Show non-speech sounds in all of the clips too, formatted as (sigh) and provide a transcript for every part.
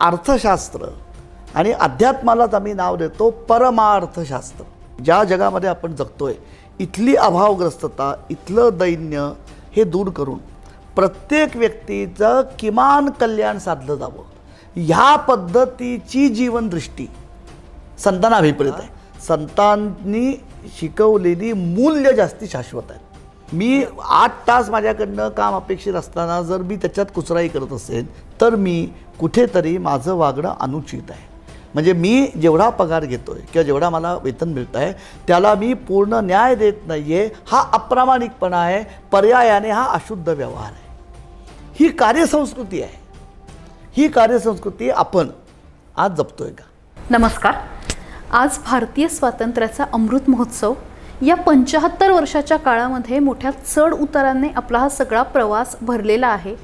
अर्थशास्त्र आणि अध्यात्मालाच आम्ही नाव देतो परमार्थशास्त्र ज्या जगामध्ये आपण जगतोय इथली अभावग्रस्तता इथलं दैन्य हे दूर करून प्रत्येक व्यक्तीचं किमान कल्याण साधलं जावं ह्या पद्धतीची जीवनदृष्टी संतांना अभिप्रेत आहे संतांनी शिकवलेली मूल्य जास्ती शाश्वत आहेत मी आठ तास माझ्याकडनं काम अपेक्षित असताना जर मी त्याच्यात कुचराई करत असेल तर मी कुठेतरी माझं वागणं अनुचित आहे म्हणजे मी जेवढा पगार घेतो आहे किंवा जेवढा मला वेतन मिळतं आहे त्याला मी पूर्ण न्याय देत नाही आहे हा अप्रामाणिकपणा आहे पर्यायाने हा अशुद्ध व्यवहार आहे ही कार्यसंस्कृती आहे ही कार्यसंस्कृती आपण आज जपतोय का नमस्कार आज भारतीय स्वातंत्र्याचा अमृत महोत्सव या पंचाहत्तर वर्षाच्या काळामध्ये मोठ्या चढ उतारांनी आपला हा सगळा प्रवास भरलेला आहे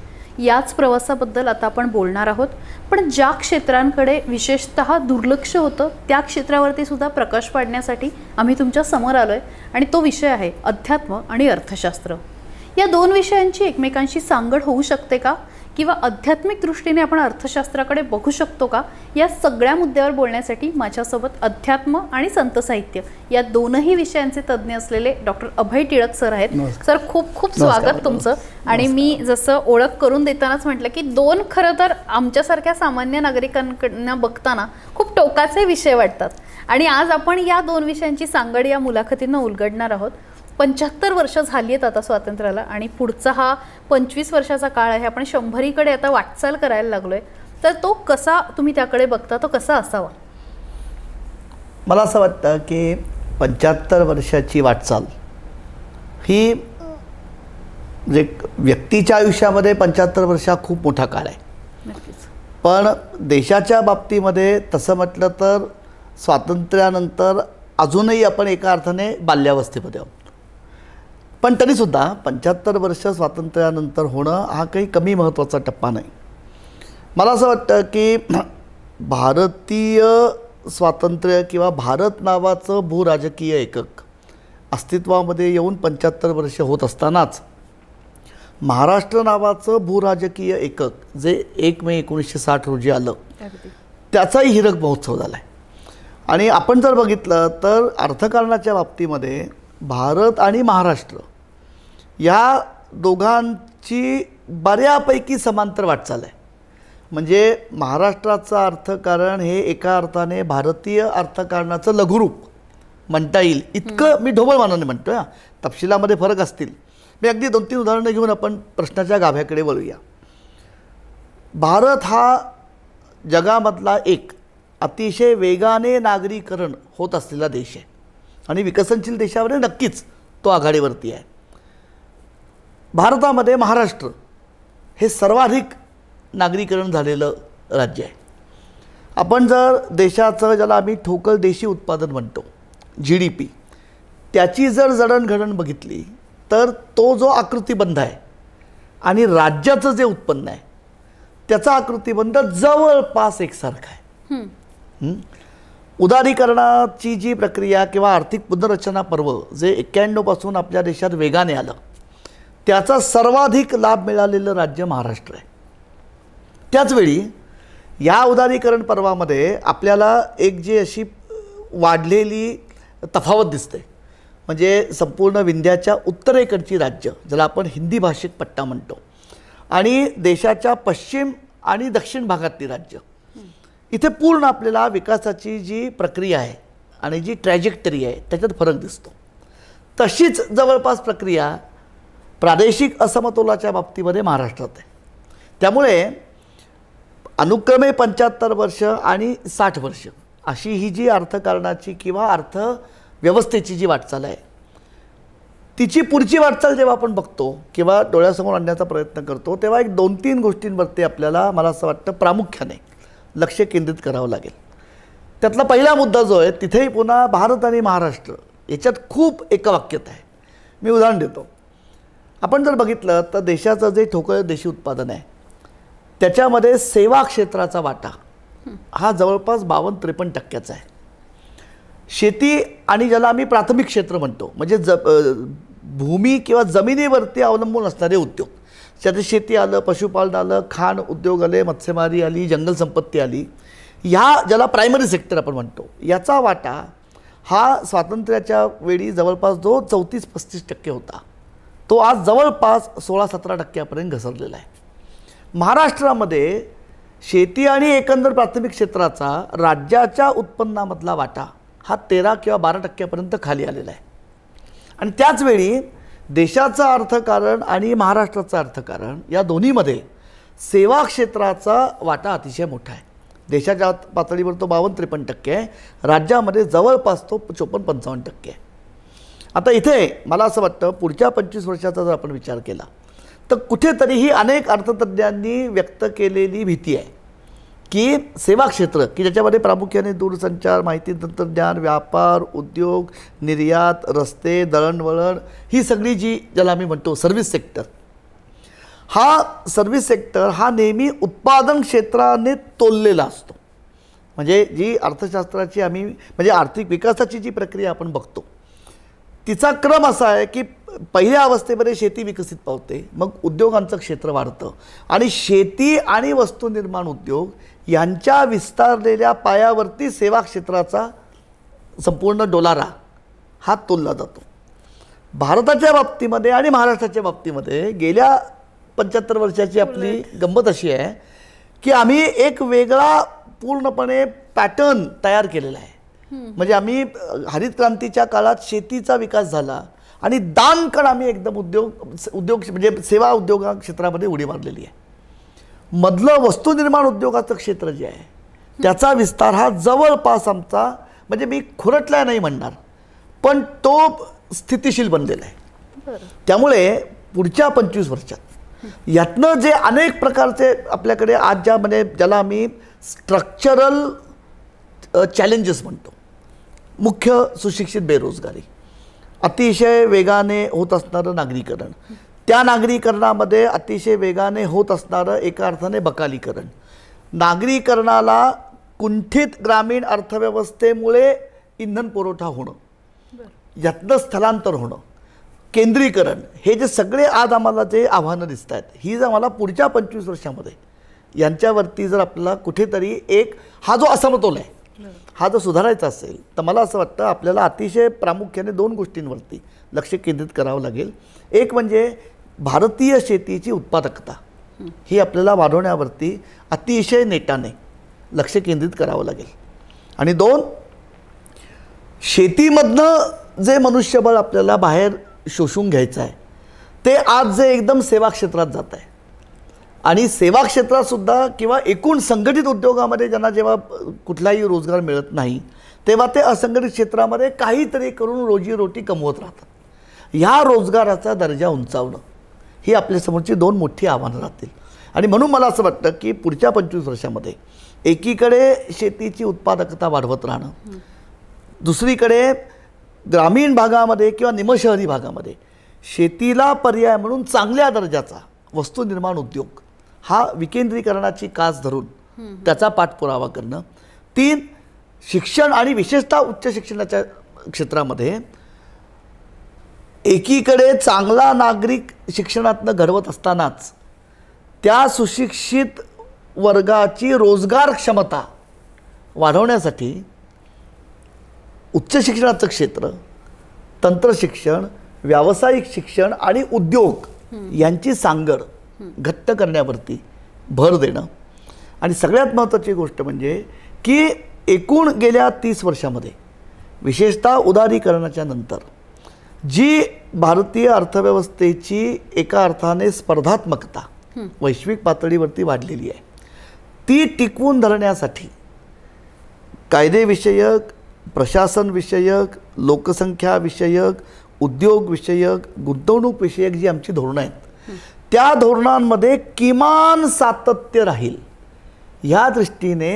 याच प्रवासाबद्दल आता आपण बोलणार आहोत पण ज्या क्षेत्रांकडे विशेषत दुर्लक्ष होतं त्या क्षेत्रावरती सुद्धा प्रकाश पाडण्यासाठी आम्ही तुमच्या समोर आलो आहे आणि तो विषय आहे अध्यात्म आणि अर्थशास्त्र या दोन विषयांची एकमेकांशी सांगड होऊ शकते का किंवा आध्यात्मिक दृष्टीने आपण अर्थशास्त्राकडे बघू शकतो का या सगळ्या मुद्द्यावर बोलण्यासाठी माझ्यासोबत अध्यात्म आणि संत साहित्य या दोनही विषयांचे तज्ज्ञ असलेले डॉक्टर अभय टिळक सर आहेत सर खूप खूप स्वागत तुमचं आणि मी जसं ओळख करून देतानाच म्हटलं की दोन खरं तर आमच्यासारख्या सामान्य नागरिकांकडनं बघताना खूप टोकाचे विषय वाटतात आणि आज आपण या दोन विषयांची सांगड या मुलाखतींना उलगडणार आहोत पंच्याहत्तर वर्ष झाली आहेत आता स्वातंत्र्याला आणि पुढचा हा पंचवीस वर्षाचा काळ आहे आपण शंभरीकडे आता वाटचाल करायला लागलो आहे तर तो कसा तुम्ही त्याकडे बघता तो कसा असावा मला असं वाटतं की पंच्याहत्तर वर्षाची वाटचाल ही म्हणजे व्यक्तीच्या आयुष्यामध्ये पंच्याहत्तर वर्ष खूप मोठा काळ आहे पण देशाच्या बाबतीमध्ये तसं म्हटलं तर स्वातंत्र्यानंतर अजूनही आपण एका अर्थाने बाल्यावस्थेमध्ये आहोत पण तरीसुद्धा पंच्याहत्तर वर्ष स्वातंत्र्यानंतर होणं हा काही कमी महत्त्वाचा टप्पा नाही मला असं वाटतं की (clears throat) भारतीय स्वातंत्र्य किंवा भारत नावाचं भूराजकीय एकक अस्तित्वामध्ये येऊन पंच्याहत्तर वर्ष होत असतानाच महाराष्ट्र नावाचं भूराजकीय एकक जे एक मे एकोणीसशे साठ रोजी आलं त्याचाही हिरक महोत्सव झाला आहे आणि आपण जर बघितलं तर अर्थकारणाच्या बाबतीमध्ये भारत आणि महाराष्ट्र या दोघांची बऱ्यापैकी समांतर वाटचाल आहे म्हणजे महाराष्ट्राचं अर्थकारण हे एका अर्थाने भारतीय अर्थकारणाचं लघुरूप म्हणता येईल इतकं मी ढोबळ मानाने म्हणतो हां तपशिलामध्ये फरक असतील मी अगदी दोन तीन उदाहरणं घेऊन आपण प्रश्नाच्या गाभ्याकडे वळूया भारत हा जगामधला एक अतिशय वेगाने नागरीकरण होत असलेला देश आहे आणि विकसनशील देशावर नक्कीच तो आघाडीवरती आहे भारतामध्ये महाराष्ट्र हे सर्वाधिक नागरीकरण झालेलं राज्य आहे आपण जर देशाचं ज्याला आम्ही ठोकल देशी उत्पादन म्हणतो जी डी पी त्याची जर जडणघडण बघितली तर तो जो आकृतीबंध आहे आणि राज्याचं जे उत्पन्न आहे त्याचा आकृतीबंध जवळपास एकसारखा आहे उदारीकरणाची जी प्रक्रिया किंवा आर्थिक पुनर्रचना पर्व जे एक्क्याण्णवपासून आपल्या देशात वेगाने आलं त्याचा सर्वाधिक लाभ मिळालेलं राज्य महाराष्ट्र आहे त्याचवेळी या उदारीकरण पर्वामध्ये आपल्याला एक जी अशी वाढलेली तफावत दिसते म्हणजे संपूर्ण विंध्याच्या उत्तरेकडची राज्य ज्याला आपण हिंदी भाषिक पट्टा म्हणतो आणि देशाच्या पश्चिम आणि दक्षिण भागातली राज्य इथे पूर्ण आपल्याला विकासाची जी प्रक्रिया आहे आणि जी ट्रॅजेक्टरी आहे त्याच्यात फरक दिसतो तशीच जवळपास प्रक्रिया प्रादेशिक असमतोलाच्या बाबतीमध्ये महाराष्ट्रात आहे त्यामुळे अनुक्रमे पंच्याहत्तर वर्ष आणि साठ वर्ष अशी ही जी अर्थकारणाची किंवा अर्थव्यवस्थेची जी वाटचाल आहे तिची पुढची वाटचाल जेव्हा आपण बघतो किंवा डोळ्यासमोर आणण्याचा प्रयत्न करतो तेव्हा एक दोन तीन गोष्टींवरती आपल्याला मला असं वाटतं प्रामुख्याने लक्ष केंद्रित करावं लागेल त्यातला पहिला मुद्दा जो आहे तिथेही पुन्हा भारत आणि महाराष्ट्र याच्यात खूप एकवाक्यता आहे मी उदाहरण देतो आपण जर बघितलं तर देशाचं जे ठोकळ देशी उत्पादन आहे त्याच्यामध्ये सेवा क्षेत्राचा वाटा हा जवळपास बावन्न त्रेपन्न टक्क्याचा आहे शेती आणि ज्याला आम्ही प्राथमिक क्षेत्र म्हणतो म्हणजे ज भूमी किंवा जमिनीवरती अवलंबून असणारे उद्योग त्यात शेती आलं पशुपालन आलं खाण उद्योग आले मत्स्यमारी आली जंगल संपत्ती आली ह्या ज्याला प्रायमरी सेक्टर आपण म्हणतो याचा वाटा हा स्वातंत्र्याच्या वेळी जवळपास जो चौतीस पस्तीस टक्के होता तो आज जवळपास सोळा सतरा टक्क्यापर्यंत घसरलेला आहे महाराष्ट्रामध्ये शेती आणि एकंदर प्राथमिक क्षेत्राचा राज्याच्या उत्पन्नामधला वाटा हा तेरा किंवा बारा टक्क्यापर्यंत खाली आलेला आहे आणि त्याचवेळी देशाचं अर्थकारण आणि महाराष्ट्राचं अर्थकारण या दोन्हीमध्ये सेवा क्षेत्राचा वाटा अतिशय मोठा आहे देशाच्या पातळीवर तो बावन्न त्रेपन्न टक्के आहे राज्यामध्ये जवळपास तो चोपन्न पंचावन्न टक्के आहे आता इथे मला असं वाटतं पुढच्या पंचवीस वर्षाचा जर आपण विचार केला तर कुठेतरी ही अनेक अर्थतज्ज्ञांनी व्यक्त केलेली भीती आहे की सेवा क्षेत्र की ज्याच्यामध्ये प्रामुख्याने दूरसंचार माहिती तंत्रज्ञान व्यापार उद्योग निर्यात रस्ते दळणवळण ही सगळी जी ज्याला आम्ही म्हणतो सर्व्हिस सेक्टर हा सर्व्हिस सेक्टर हा नेहमी उत्पादन क्षेत्राने तोललेला असतो म्हणजे जी अर्थशास्त्राची आम्ही म्हणजे आर्थिक विकासाची जी प्रक्रिया आपण बघतो तिचा क्रम असा आहे की पहिल्या अवस्थेमध्ये शेती विकसित पावते मग उद्योगांचं क्षेत्र वाढतं आणि शेती आणि वस्तुनिर्माण उद्योग यांच्या विस्तारलेल्या पायावरती सेवा क्षेत्राचा संपूर्ण डोलारा हा तोलला जातो भारताच्या बाबतीमध्ये आणि महाराष्ट्राच्या बाबतीमध्ये गेल्या पंच्याहत्तर वर्षाची आपली गंमत अशी आहे की आम्ही एक वेगळा पूर्णपणे पॅटर्न तयार केलेला आहे म्हणजे आम्ही हरित क्रांतीच्या काळात शेतीचा विकास झाला आणि दानकण आम्ही एकदम उद्योग उद्योग म्हणजे सेवा उद्योग क्षेत्रामध्ये उडी मारलेली आहे मधलं वस्तुनिर्माण उद्योगाचं क्षेत्र जे आहे त्याचा विस्तार हा जवळपास आमचा म्हणजे मी खुरटला नाही म्हणणार पण तो स्थितिशील बनलेला आहे त्यामुळे पुढच्या पंचवीस वर्षात यातनं जे अनेक प्रकारचे आपल्याकडे आज ज्या म्हणजे ज्याला आम्ही स्ट्रक्चरल चॅलेंजेस म्हणतो मुख्य सुशिक्षित बेरोजगारी अतिशय वेगाने होत असणारं नागरीकरण त्या नागरीकरणामध्ये अतिशय वेगाने होत असणारं एका अर्थाने बकालीकरण नागरीकरणाला कुंठित ग्रामीण अर्थव्यवस्थेमुळे इंधन पुरवठा होणं यातनं स्थलांतर होणं केंद्रीकरण हे जे सगळे आज आम्हाला जे आव्हानं दिसत आहेत ही जर आम्हाला पुढच्या पंचवीस वर्षामध्ये यांच्यावरती जर आपल्याला कुठेतरी एक हा जो असमतोल आहे हा जर सुधारायचा असेल तर मला असं वाटतं आपल्याला अतिशय प्रामुख्याने दोन गोष्टींवरती लक्ष केंद्रित करावं लागेल एक म्हणजे भारतीय शेतीची उत्पादकता ही आपल्याला वाढवण्यावरती अतिशय नेटाने लक्ष केंद्रित करावं लागेल आणि दोन शेतीमधनं जे मनुष्यबळ आपल्याला बाहेर शोषून घ्यायचं आहे ते आज जे एकदम सेवा क्षेत्रात जात आहे आणि सेवा क्षेत्रातसुद्धा किंवा एकूण संघटित उद्योगामध्ये ज्यांना जेव्हा कुठलाही रोजगार मिळत नाही तेव्हा ते असंघटित क्षेत्रामध्ये काहीतरी करून रोजीरोटी कमवत राहतात ह्या रोजगाराचा दर्जा उंचावणं ही आपल्यासमोरची दोन मोठी आव्हानं राहतील आणि म्हणून मला असं वाटतं की पुढच्या पंचवीस वर्षामध्ये एकीकडे शेतीची उत्पादकता वाढवत राहणं दुसरीकडे ग्रामीण भागामध्ये किंवा निमशहरी भागामध्ये शेतीला पर्याय म्हणून चांगल्या दर्जाचा वस्तू निर्माण उद्योग हा विकेंद्रीकरणाची कास धरून त्याचा पाठपुरावा करणं तीन शिक्षण आणि विशेषतः उच्च शिक्षणाच्या क्षेत्रामध्ये एकीकडे चांगला नागरिक शिक्षणातनं घडवत असतानाच त्या सुशिक्षित वर्गाची रोजगार क्षमता वाढवण्यासाठी उच्च शिक्षणाचं क्षेत्र तंत्रशिक्षण व्यावसायिक शिक्षण आणि उद्योग यांची सांगड घट्ट करण्यावरती भर देणं आणि सगळ्यात महत्त्वाची गोष्ट म्हणजे की एकूण गेल्या तीस वर्षामध्ये विशेषतः उदारीकरणाच्या नंतर जी भारतीय अर्थव्यवस्थेची एका अर्थाने स्पर्धात्मकता वैश्विक पातळीवरती वाढलेली आहे ती टिकवून धरण्यासाठी कायदेविषयक प्रशासनविषयक लोकसंख्याविषयक उद्योगविषयक गुंतवणूकविषयक जी आमची धोरणं आहेत त्या धोरणांमध्ये किमान सातत्य राहील ह्या दृष्टीने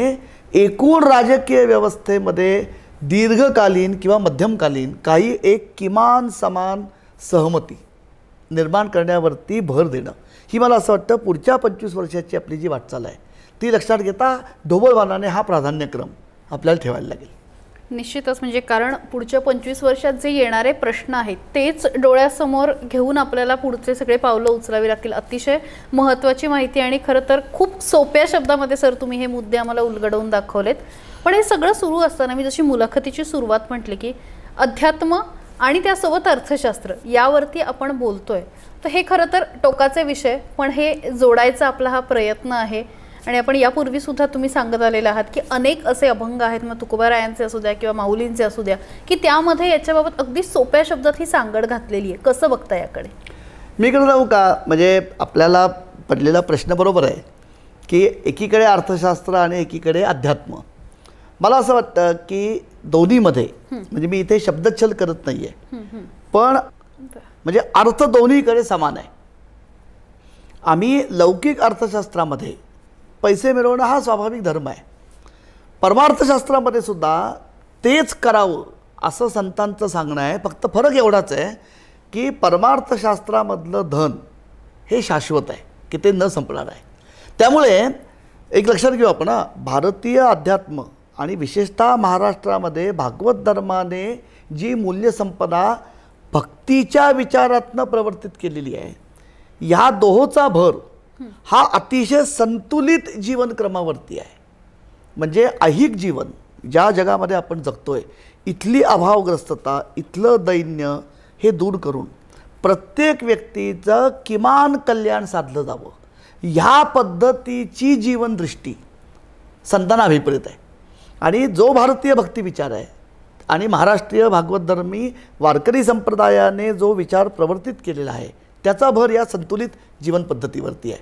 एकूण राजकीय व्यवस्थेमध्ये दीर्घकालीन किंवा मध्यमकालीन काही एक किमान समान सहमती निर्माण करण्यावरती भर देणं ही मला असं वाटतं पुढच्या पंचवीस वर्षाची आपली जी वाटचाल आहे ती लक्षात घेता ढोबळवानाने हा प्राधान्यक्रम आपल्याला ठेवायला लागेल निश्चितच म्हणजे कारण पुढच्या पंचवीस वर्षात जे येणारे प्रश्न आहेत तेच डोळ्यासमोर घेऊन आपल्याला पुढचे सगळे पावलं उचलावी लागतील अतिशय महत्त्वाची माहिती आणि खरं तर खूप सोप्या शब्दामध्ये सर तुम्ही हे मुद्दे आम्हाला उलगडवून दाखवलेत पण हे सगळं सुरू असताना मी जशी मुलाखतीची सुरुवात म्हटली की अध्यात्म आणि त्यासोबत अर्थशास्त्र यावरती आपण बोलतोय तर हे खरं तर टोकाचे विषय पण हे जोडायचा आपला हा प्रयत्न आहे आणि आपण यापूर्वी सुद्धा तुम्ही सांगत आलेला आहात की अनेक असे अभंग आहेत मग तुकोबारायांचे असू द्या किंवा माऊलींचे असू द्या की त्यामध्ये याच्याबाबत अगदी सोप्या शब्दात ही सांगड घातलेली आहे कसं बघता याकडे मी इकडे जाऊ का म्हणजे आपल्याला पडलेला प्रश्न बरोबर आहे की एकीकडे अर्थशास्त्र आणि एकीकडे अध्यात्म मला असं वाटतं की दोन्हीमध्ये म्हणजे मी इथे शब्दच्छल करत नाही आहे पण म्हणजे अर्थ दोन्हीकडे समान आहे आम्ही लौकिक अर्थशास्त्रामध्ये पैसे मिळवणं हा स्वाभाविक धर्म आहे परमार्थशास्त्रामध्ये सुद्धा तेच करावं असं संतांचं सांगणं आहे फक्त फरक एवढाच आहे की परमार्थशास्त्रामधलं धन हे शाश्वत आहे की ते न संपणार आहे त्यामुळे एक लक्षात घेऊ आपण भारतीय अध्यात्म आणि विशेषतः महाराष्ट्रामध्ये भागवत धर्माने जी मूल्यसंपदा भक्तीच्या विचारातनं प्रवर्तित केलेली आहे ह्या दोहोचा भर हा अतिशय संतुलित जीवनक्रमावरती आहे म्हणजे ऐहिक जीवन ज्या जगामध्ये आपण जगतोय इथली अभावग्रस्तता इथलं दैन्य हे दूर करून प्रत्येक व्यक्तीचं किमान कल्याण साधलं जावं ह्या पद्धतीची जीवनदृष्टी संतांना अभिप्रेत आहे आणि जो भारतीय विचार आहे आणि महाराष्ट्रीय भागवतधर्मी वारकरी संप्रदायाने जो विचार प्रवर्तित केलेला आहे त्याचा भर या संतुलित जीवनपद्धतीवरती आहे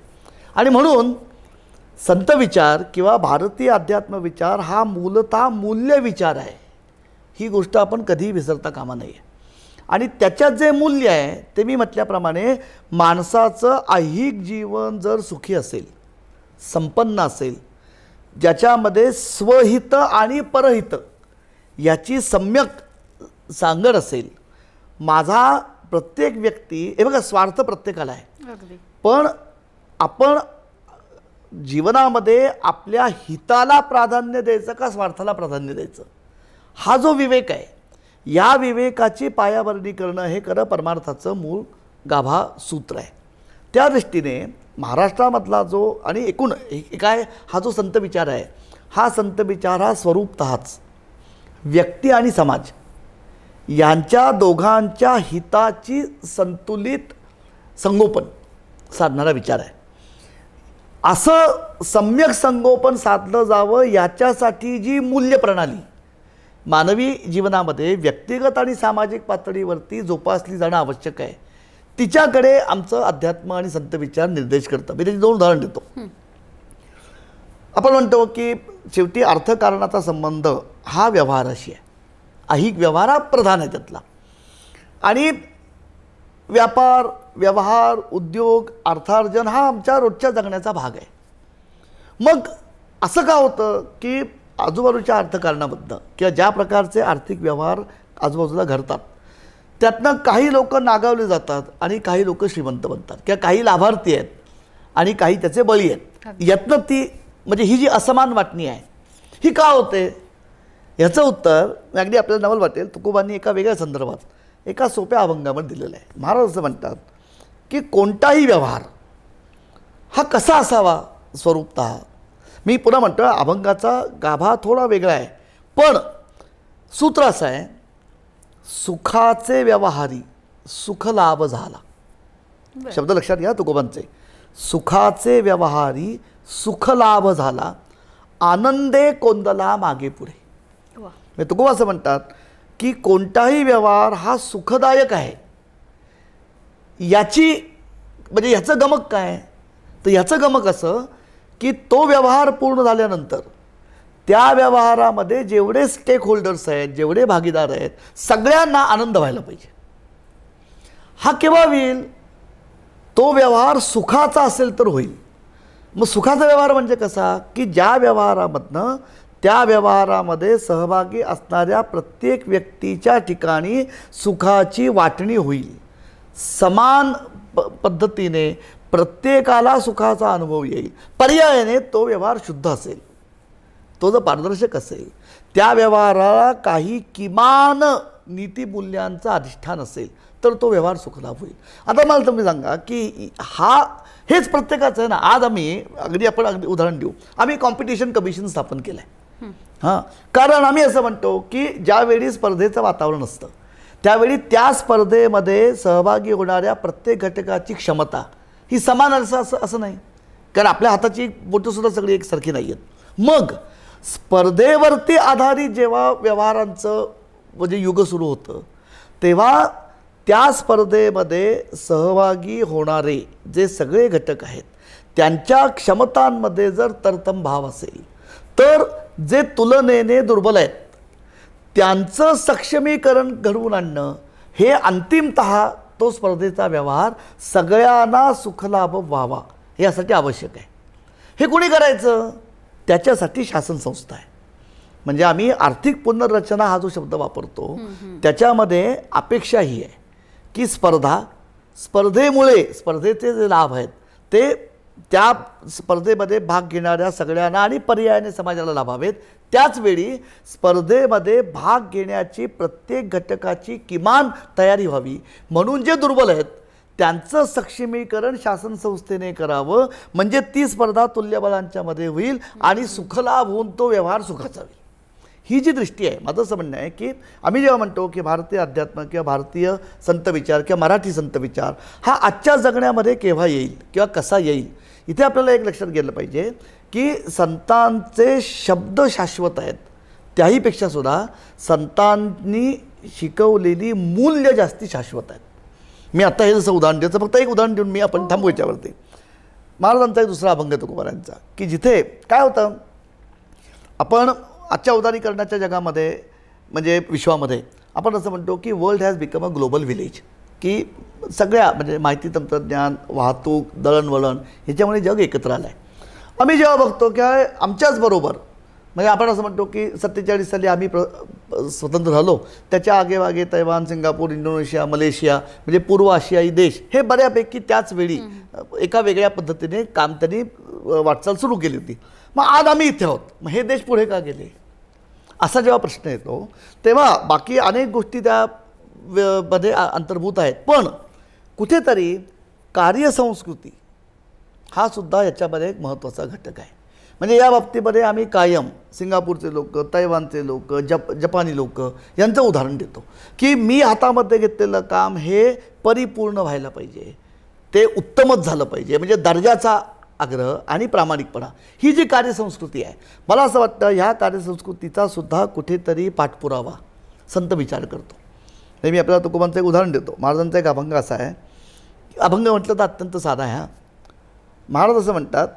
आणि म्हणून संत विचार किंवा भारतीय अध्यात्म विचार हा मूलतः मूल्य विचार आहे ही गोष्ट आपण कधीही विसरता कामा आहे आणि त्याच्यात जे मूल्य आहे ते मी म्हटल्याप्रमाणे माणसाचं ऐहिक जीवन जर सुखी असेल संपन्न असेल ज्याच्यामध्ये स्वहित आणि परहित याची सम्यक सांगड असेल माझा प्रत्येक व्यक्ती हे बघा स्वार्थ प्रत्येकाला आहे पण आपण जीवनामध्ये आपल्या हिताला प्राधान्य द्यायचं का स्वार्थाला प्राधान्य द्यायचं हा जो विवेक आहे या विवेकाची पायाभरणी करणं हे खरं परमार्थाचं मूळ गाभा सूत्र आहे त्या दृष्टीने महाराष्ट्रामधला जो आणि एकूण काय हा जो संत विचार आहे हा संत विचार हा स्वरूपतःच व्यक्ती आणि समाज यांच्या दोघांच्या हिताची संतुलित संगोपन साधणारा विचार आहे असं सम्यक संगोपन साधलं जावं याच्यासाठी जी मूल्य प्रणाली मानवी जीवनामध्ये व्यक्तिगत आणि सामाजिक पातळीवरती जोपासली जाणं आवश्यक आहे तिच्याकडे आमचं अध्यात्म आणि संत विचार निर्देश करतं मी त्याची दोन उदाहरण देतो आपण म्हणतो की शेवटी अर्थकारणाचा संबंध हा व्यवहाराशी आहे व्यवहार हा प्रधान आहे त्यातला आणि व्यापार व्यवहार उद्योग अर्थार्जन हा आमच्या रोजच्या जगण्याचा भाग आहे मग असं का होतं की आजूबाजूच्या अर्थकारणाबद्दल किंवा ज्या प्रकारचे आर्थिक व्यवहार आजूबाजूला घडतात त्यातनं काही लोक नागावले जातात आणि काही लोक श्रीमंत बनतात किंवा काही लाभार्थी आहेत आणि काही त्याचे बळी आहेत यातनं ती म्हणजे ही जी असमान वाटणी आहे ही का होते याचं उत्तर अगदी आपल्याला नवल वाटेल तुकोबांनी एका वेगळ्या संदर्भात एका सोप्या अभंगामध्ये दिलेलं आहे महाराज असं म्हणतात की कोणताही व्यवहार हा कसा असावा स्वरूपत मी पुन्हा म्हणतो अभंगाचा गाभा थोडा वेगळा आहे पण सूत्र असं आहे सुखाचे व्यवहारी सुख लाभ झाला शब्द लक्षात घ्या तुकोबांचे सुखाचे व्यवहारी सुख लाभ झाला आनंदे कोंदला मागे पुढे तुकोब असं म्हणतात की कोणताही व्यवहार हा सुखदायक आहे याची म्हणजे ह्याचं गमक काय तर ह्याचं गमक असं की तो व्यवहार पूर्ण झाल्यानंतर त्या व्यवहारामध्ये जेवढे स्टेक होल्डर्स आहेत जेवढे भागीदार आहेत सगळ्यांना आनंद व्हायला पाहिजे हा केव्हा होईल तो व्यवहार सुखाचा असेल तर होईल मग सुखाचा व्यवहार म्हणजे कसा की ज्या व्यवहारामधनं त्या व्यवहारामध्ये सहभागी असणाऱ्या प्रत्येक व्यक्तीच्या ठिकाणी सुखाची वाटणी होईल समान प पद्धतीने प्रत्येकाला सुखाचा अनुभव येईल पर्यायाने तो व्यवहार शुद्ध असेल तो जर पारदर्शक असेल त्या व्यवहाराला काही किमान नीतिमूल्यांचं अधिष्ठान असेल तर तो व्यवहार सुखलाभ होईल आता मला तुम्ही सांगा की हा हेच प्रत्येकाचं आहे ना आज आम्ही अगदी आपण अगदी उदाहरण देऊ आम्ही कॉम्पिटिशन कमिशन स्थापन केलं आहे हां कारण आम्ही असं म्हणतो की ज्यावेळी स्पर्धेचं वातावरण असतं त्यावेळी त्या स्पर्धेमध्ये सहभागी होणाऱ्या प्रत्येक घटकाची क्षमता ही समान असं असं असं नाही कारण आपल्या हाताची बोटंसुद्धा सगळी एकसारखी नाही आहेत मग स्पर्धेवरती आधारित जेव्हा व्यवहारांचं म्हणजे युग सुरू होतं तेव्हा त्या स्पर्धेमध्ये सहभागी होणारे जे सगळे घटक आहेत त्यांच्या क्षमतांमध्ये जर तरतम भाव असेल तर जे तुलनेने दुर्बल आहेत त्यांचं सक्षमीकरण घडवून आणणं हे अंतिमत तो स्पर्धेचा व्यवहार सगळ्यांना सुखलाभ व्हावा यासाठी आवश्यक आहे हे कोणी करायचं त्याच्यासाठी शासन संस्था आहे म्हणजे आम्ही आर्थिक पुनर्रचना हा जो शब्द वापरतो त्याच्यामध्ये अपेक्षा ही आहे की स्पर्धा स्पर्धेमुळे स्पर्धेचे जे लाभ आहेत ते त्या स्पर्धेमध्ये भाग घेणाऱ्या सगळ्यांना आणि पर्यायाने समाजाला लाभावेत त्याचवेळी स्पर्धेमध्ये भाग घेण्याची प्रत्येक घटकाची किमान तयारी व्हावी म्हणून जे दुर्बल आहेत त्यांचं सक्षमीकरण शासन संस्थेने करावं म्हणजे ती स्पर्धा तुल्यबलांच्यामध्ये होईल आणि सुखलाभ होऊन तो व्यवहार सुखाचा होईल ही जी दृष्टी आहे माझं असं म्हणणं आहे की आम्ही जेव्हा म्हणतो की भारतीय अध्यात्म किंवा भारतीय संत विचार किंवा मराठी संत विचार हा आजच्या जगण्यामध्ये केव्हा येईल किंवा कसा येईल इथे आपल्याला एक लक्षात गेलं पाहिजे की संतांचे शब्द शाश्वत आहेत त्याहीपेक्षा सुद्धा संतांनी शिकवलेली मूल्य जास्ती शाश्वत आहेत मी आता हे जसं उदाहरण द्यायचं फक्त एक उदाहरण देऊन मी आपण थांबू याच्यावरती महाराजांचा एक दुसरा अभंग तुकुमारांचा की जिथे काय होतं आपण आजच्या उदारीकरणाच्या जगामध्ये म्हणजे विश्वामध्ये आपण असं म्हणतो की world has become a global village की सगळ्या म्हणजे माहिती तंत्रज्ञान वाहतूक दळणवळण ह्याच्यामुळे जग एकत्र आलं आहे आम्ही जेव्हा बघतो की आमच्याच बरोबर म्हणजे आपण असं म्हणतो की सत्तेचाळीस साली आम्ही प्र स्वतंत्र झालो त्याच्या आगेवागे तैवान सिंगापूर इंडोनेशिया मलेशिया म्हणजे पूर्व आशियाई देश हे बऱ्यापैकी त्याच वेळी एका वेगळ्या पद्धतीने काम त्यांनी वाटचाल सुरू केली होती मग आज आम्ही इथे आहोत मग हे देश पुढे का गेले असा जेव्हा प्रश्न येतो तेव्हा बाकी अनेक गोष्टी त्या मध्ये अंतर्भूत आहेत पण कुठेतरी कार्यसंस्कृती हा सुद्धा याच्यामध्ये एक महत्त्वाचा घटक आहे म्हणजे या बाबतीमध्ये आम्ही कायम सिंगापूरचे लोक तैवानचे लोक जप जपानी लोक यांचं उदाहरण देतो की मी हातामध्ये घेतलेलं काम हे परिपूर्ण व्हायला पाहिजे ते उत्तमच झालं पाहिजे म्हणजे दर्जाचा आग्रह आणि प्रामाणिकपणा ही जी कार्यसंस्कृती आहे मला असं वाटतं ह्या कार्यसंस्कृतीचा सुद्धा कुठेतरी पाठपुरावा संत विचार करतो नाही मी आपल्याला तुकोबांचं एक उदाहरण देतो महाराजांचा एक अभंग असा आहे की अभंग म्हटलं तर अत्यंत साधा आहे हा महाराज असं म्हणतात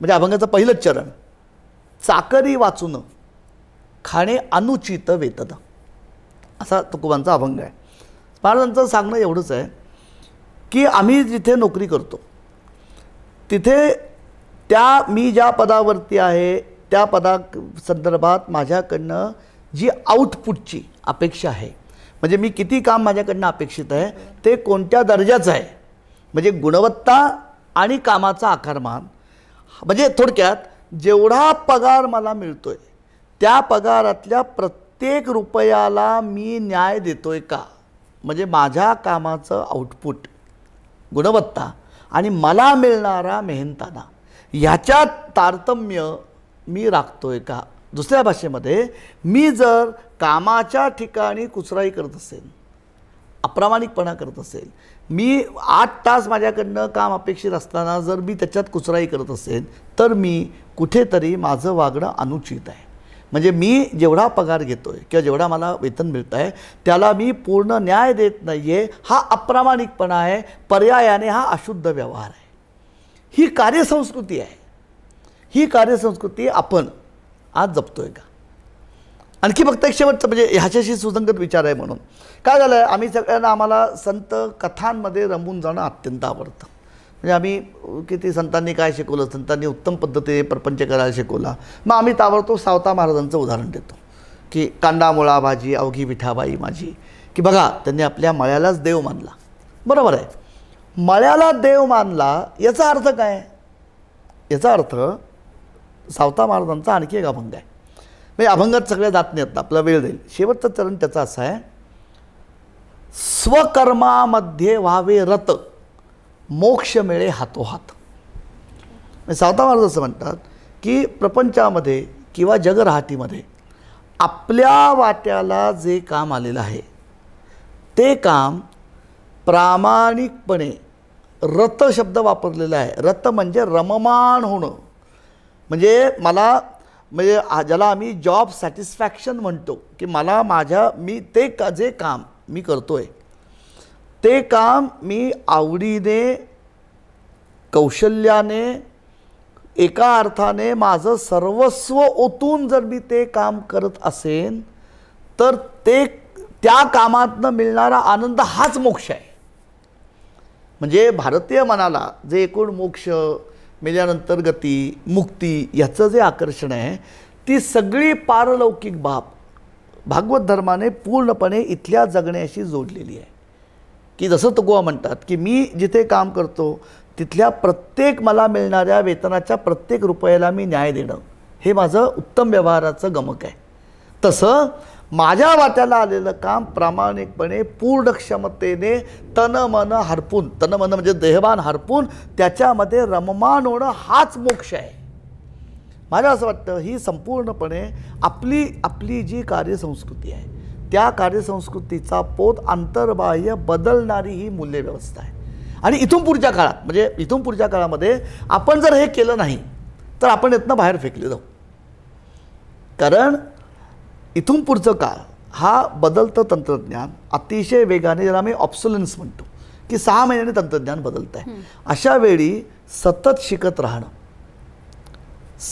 म्हणजे अभंगाचं पहिलंच चरण चाकरी वाचून खाणे अनुचित वेतद असा तुकोबांचा अभंग आहे महाराजांचं सांगणं एवढंच आहे की आम्ही जिथे नोकरी करतो तिथे त्या मी ज्या पदावरती आहे त्या पदा संदर्भात माझ्याकडनं जी आउटपुटची अपेक्षा आहे म्हणजे मी किती काम माझ्याकडनं अपेक्षित आहे ते कोणत्या दर्जाचं आहे म्हणजे गुणवत्ता आणि कामाचा आकारमान म्हणजे थोडक्यात जेवढा पगार मला मिळतो आहे त्या पगारातल्या प्रत्येक रुपयाला मी न्याय देतो आहे का म्हणजे माझ्या कामाचं आउटपुट गुणवत्ता आणि मला मिळणारा मेहनताना ह्याच्यात तारतम्य मी राखतो आहे का दुसऱ्या भाषेमध्ये मी जर कामाच्या ठिकाणी कुचराई करत असेल अप्रामाणिकपणा करत असेल मी आठ तास माझ्याकडनं काम अपेक्षित असताना जर मी त्याच्यात कुचराई करत असेल तर मी कुठेतरी माझं वागणं अनुचित आहे म्हणजे मी जेवढा पगार घेतो आहे किंवा जेवढा मला वेतन मिळतं आहे त्याला मी पूर्ण न्याय देत नाही आहे हा अप्रामाणिकपणा आहे पर्यायाने हा अशुद्ध व्यवहार आहे ही कार्यसंस्कृती आहे ही कार्यसंस्कृती आपण आज जपतोय का आणखी फक्त एक शेवटचं म्हणजे ह्याच्याशी सुसंगत विचार आहे म्हणून काय झालं आहे आम्ही सगळ्यांना आम्हाला संत कथांमध्ये रमून जाणं अत्यंत आवडतं म्हणजे आम्ही किती संतांनी काय शिकवलं संतांनी उत्तम पद्धतीने प्रपंच करायला शिकवला मग आम्ही ताबडतोब सावता महाराजांचं उदाहरण देतो की कांदा मुळा भाजी अवघी विठाबाई माझी की बघा त्यांनी आपल्या मळ्यालाच देव मानला बरोबर आहे मळ्याला देव मानला याचा अर्थ काय याचा अर्थ सावता महाराजांचा आणखी एक अभंग आहे म्हणजे अभंगात सगळ्या जात नाहीत आपला वेळ देईल शेवटचं चरण त्याचा असा आहे स्वकर्मामध्ये व्हावे रत मोक्ष मिळे हातोहात म्हणजे सावता महाराज असं म्हणतात की प्रपंचामध्ये किंवा जगराहतीमध्ये आपल्या वाट्याला जे काम आलेलं आहे ते काम प्रामाणिकपणे रत शब्द वापरलेला आहे रत म्हणजे रममाण होणं म्हणजे मला म्हणजे ज्याला आम्ही जॉब सॅटिस्फॅक्शन म्हणतो की मला माझ्या मी ते का जे काम मी करतो आहे ते काम मी आवडीने कौशल्याने एका अर्थाने माझं सर्वस्व ओतून जर मी ते काम करत असेन तर ते त्या कामातनं मिळणारा आनंद हाच मोक्ष आहे म्हणजे भारतीय मनाला जे एकूण मोक्ष मेल्यानंतर गती मुक्ती याचं जे आकर्षण आहे ती सगळी पारलौकिक बाब भागवत धर्माने पूर्णपणे इथल्या जगण्याशी जोडलेली आहे की जसं तकोवा म्हणतात की मी जिथे काम करतो तिथल्या प्रत्येक मला मिळणाऱ्या वेतनाच्या प्रत्येक रुपयाला मी न्याय देणं हे माझं उत्तम व्यवहाराचं गमक आहे तसं माझ्या वाट्याला आलेलं काम प्रामाणिकपणे पूर्ण क्षमतेने तन मन हरपून तन मन म्हणजे देहवान हरपून त्याच्यामध्ये रममान होणं हाच मोक्ष आहे मला असं वाटतं ही संपूर्णपणे आपली आपली जी कार्यसंस्कृती आहे त्या कार्यसंस्कृतीचा पोत आंतरबाह्य बदलणारी ही मूल्यव्यवस्था आहे आणि इथून पुढच्या काळात म्हणजे इथून पुढच्या काळामध्ये आपण जर हे केलं नाही तर आपण इथनं बाहेर फेकले जाऊ कारण इथून पुढचं काळ हा बदलतं तंत्रज्ञान अतिशय वेगाने ज्याला आम्ही ऑप्सुलन्स म्हणतो की सहा महिन्याने तंत्रज्ञान बदलत आहे अशा वेळी सतत शिकत राहणं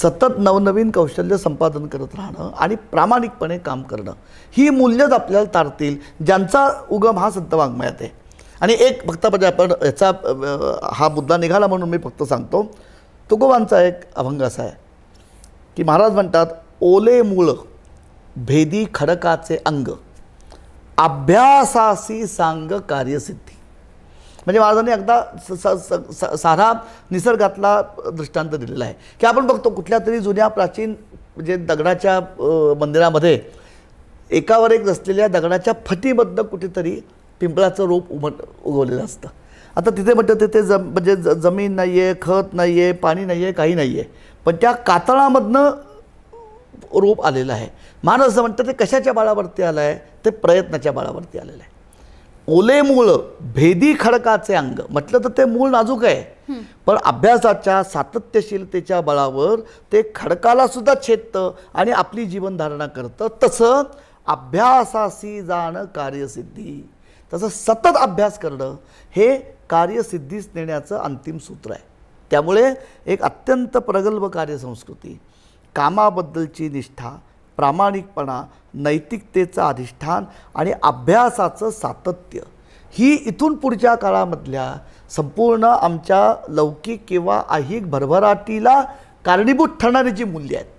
सतत नवनवीन कौशल्य संपादन करत राहणं आणि प्रामाणिकपणे काम करणं ही मूल्यच आपल्याला तारतील ज्यांचा उगम हा संत वाङ्मयात आहे आणि एक फक्त म्हणजे आपण याचा हा मुद्दा निघाला म्हणून मी फक्त सांगतो तुगोबांचा एक अभंग असा आहे की महाराज म्हणतात ओले मूळ भेदी खडकाचे अंग अभ्यासासी सांग कार्यसिद्धी म्हणजे महाराजांनी एकदा सारा निसर्गातला दृष्टांत दिलेला आहे की आपण बघतो कुठल्या तरी जुन्या प्राचीन म्हणजे दगडाच्या मंदिरामध्ये एकावर एक असलेल्या दगडाच्या फटीबद्दल कुठेतरी पिंपळाचं रोप उमट उगवलेलं असतं आता तिथे म्हटलं तिथे जम म्हणजे जमीन नाही आहे खत नाही आहे पाणी नाही आहे काही नाही आहे पण त्या कातळामधनं रूप आलेलं आहे माणसं म्हणतं ते कशाच्या बाळावरती आलं आहे ते प्रयत्नाच्या बाळावरती आलेलं आहे ओले मूळ भेदी खडकाचे अंग म्हटलं तर ते मूळ नाजूक आहे पण अभ्यासाच्या सातत्यशीलतेच्या बळावर ते खडकाला सुद्धा छेदतं आणि आपली जीवनधारणा करतं तसं अभ्यासाशी जाणं कार्यसिद्धी तसं सतत अभ्यास करणं हे कार्यसिद्धीस नेण्याचं अंतिम सूत्र आहे त्यामुळे एक अत्यंत प्रगल्भ कार्यसंस्कृती कामाबद्दलची निष्ठा प्रामाणिकपणा नैतिकतेचं अधिष्ठान आणि अभ्यासाचं सातत्य ही इथून पुढच्या काळामधल्या संपूर्ण आमच्या लौकिक किंवा आहिक भरभराटीला कारणीभूत ठरणारी जी मूल्य आहेत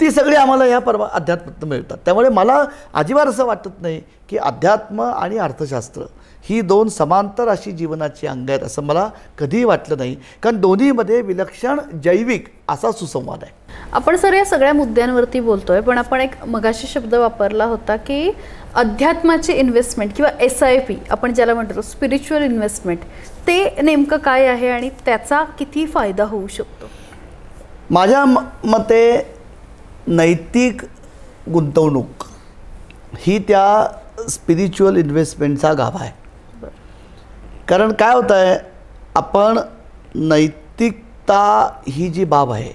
ती सगळी आम्हाला या परवा अध्यात्मातून मिळतात त्यामुळे मला अजिबात असं वाटत नाही की अध्यात्म आणि अर्थशास्त्र ही दोन समांतर अशी जीवनाची अंग आहेत असं मला कधीही वाटलं नाही कारण दोन्हीमध्ये विलक्षण जैविक असा सुसंवाद आहे आपण सर या सगळ्या मुद्द्यांवरती बोलतोय पण आपण एक मगाशी शब्द वापरला होता की अध्यात्माची इन्व्हेस्टमेंट किंवा एस आय पी आपण ज्याला म्हणतो स्पिरिच्युअल इन्व्हेस्टमेंट ते नेमकं काय आहे आणि त्याचा किती फायदा होऊ शकतो माझ्या मते नैतिक गुंतवणूक ही त्या स्पिरिच्युअल इन्व्हेस्टमेंटचा गाभा आहे कारण काय होत आहे आपण नैतिकता ही जी बाब आहे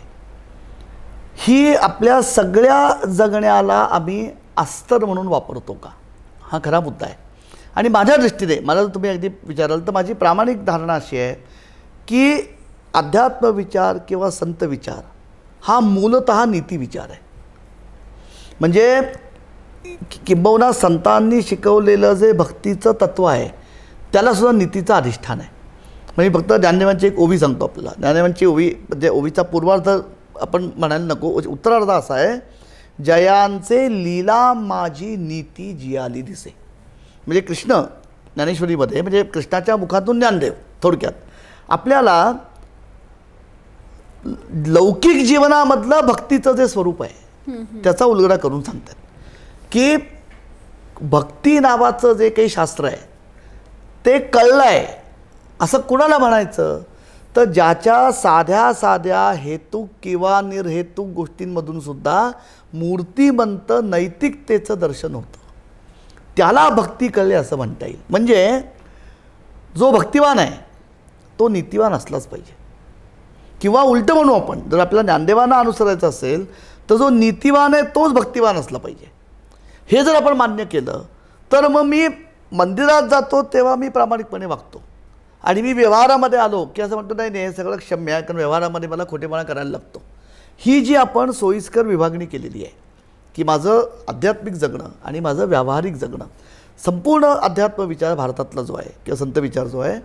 ही आपल्या सगळ्या जगण्याला आम्ही अस्तर म्हणून वापरतो का हा खरा मुद्दा आहे आणि माझ्या दृष्टीने मला जर तुम्ही अगदी विचाराल तर माझी प्रामाणिक धारणा अशी आहे की अध्यात्म विचार किंवा संत विचार हा मूलत नीती विचार आहे म्हणजे किंबहुना संतांनी शिकवलेलं जे भक्तीचं तत्त्व आहे त्यालासुद्धा नीतीचं अधिष्ठान आहे म्हणजे फक्त ज्ञानदेवांची एक ओवी सांगतो आपल्याला ज्ञानदेवांची ओवी म्हणजे ओवीचा पूर्वार्थ आपण म्हणायला नको उत्तरार्ध असा आहे जयांचे लीला माझी नीती जियाली दिसे म्हणजे कृष्ण ज्ञानेश्वरीमध्ये म्हणजे कृष्णाच्या मुखातून ज्ञानदेव थोडक्यात आपल्याला लौकिक जीवनामधलं भक्तीचं जे स्वरूप आहे त्याचा उलगडा करून सांगतात की भक्ती नावाचं जे काही शास्त्र आहे ते कळलं आहे असं कुणाला म्हणायचं तर ज्याच्या साध्या साध्या हेतूक किंवा निर्हेतूक गोष्टींमधून सुद्धा मूर्तिमंत नैतिकतेचं दर्शन होतं त्याला भक्ती कळली असं म्हणता येईल म्हणजे जो भक्तिवान आहे तो नीतिवान असलाच पाहिजे किंवा उलटं म्हणू आपण जर आपल्याला ज्ञानदेवांना अनुसरायचं असेल तर जो नीतिवान आहे तोच भक्तिवान असला पाहिजे हे जर आपण मान्य केलं तर मग मी मंदिरात जातो तेव्हा मी प्रामाणिकपणे वागतो आणि मी व्यवहारामध्ये आलो की असं म्हणतो नाही नाही हे सगळं क्षम्य आहे कारण व्यवहारामध्ये मला खोटेपणा करायला लागतो ही जी आपण सोयीस्कर विभागणी केलेली आहे की माझं आध्यात्मिक जगणं आणि माझं व्यावहारिक जगणं संपूर्ण अध्यात्म विचार भारतातला जो आहे किंवा संत विचार जो आहे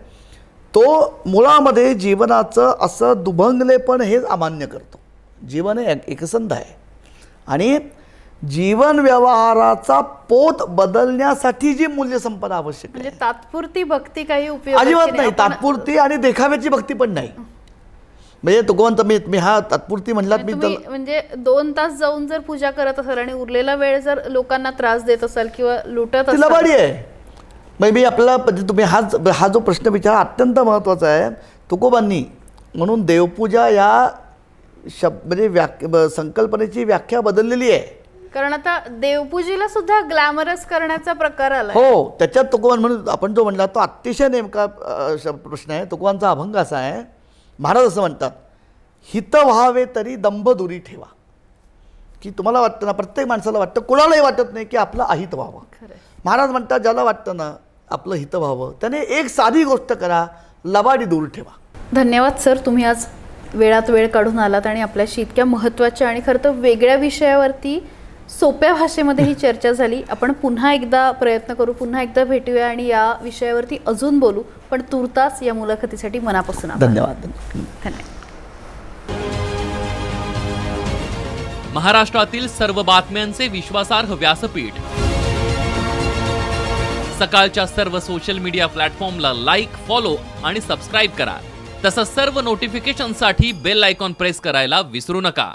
तो मुळामध्ये जीवनाचं असं दुभंगलेपण हेच अमान्य करतो जीवन हे एकसंध आहे आणि जीवन व्यवहाराचा पोत बदलण्यासाठी जी मूल्यसंपदा आवश्यक म्हणजे तात्पुरती भक्ती काही उपयोग अजिबात नाही तात्पुरती आणि देखाव्याची भक्ती पण नाही म्हणजे तुकवंत मी मी हा तात्पुरती म्हणला मी म्हणजे दोन तास जाऊन जर पूजा करत असाल आणि उरलेला वेळ जर लोकांना त्रास देत असाल किंवा लुटत तिला बाडी आहे मग म्हणजे मी आपला म्हणजे तुम्ही हाच हा जो प्रश्न विचार अत्यंत महत्त्वाचा आहे तुकोबांनी म्हणून देवपूजा या शब्द म्हणजे व्या संकल्पनेची व्याख्या बदललेली आहे कारण आता देवपूजीला सुद्धा ग्लॅमरस करण्याचा प्रकार आला हो त्याच्यात तुकवान म्हणून आपण जो म्हणला तो अतिशय नेमका प्रश्न आहे तुकवानचा अभंग असा आहे महाराज असं म्हणतात हित व्हावे तरी दंभ दुरी ठेवा की तुम्हाला वाटतं ना प्रत्येक माणसाला वाटतं कुणालाही वाटत नाही की आपलं अहित व्हावं महाराज म्हणतात ज्याला वाटतं ना आपलं हित व्हावं त्याने एक साधी गोष्ट करा लबाडी दूर ठेवा धन्यवाद सर तुम्ही आज वेळात वेळ काढून आलात आणि आपल्याशी इतक्या महत्त्वाच्या आणि खरं तर वेगळ्या विषयावरती सोप्या भाषेमध्ये ही (laughs) चर्चा झाली आपण पुन्हा एकदा प्रयत्न करू पुन्हा एकदा भेटूया आणि या विषयावरती अजून बोलू पण तुर्तास या मुलाखतीसाठी मनापासून धन्यवाद महाराष्ट्रातील सर्व बातम्यांचे विश्वासार्ह व्यासपीठ सकाळच्या सर्व सोशल मीडिया प्लॅटफॉर्मला लाईक फॉलो आणि सबस्क्राईब करा तसंच सर्व नोटिफिकेशनसाठी बेल आयकॉन प्रेस करायला विसरू नका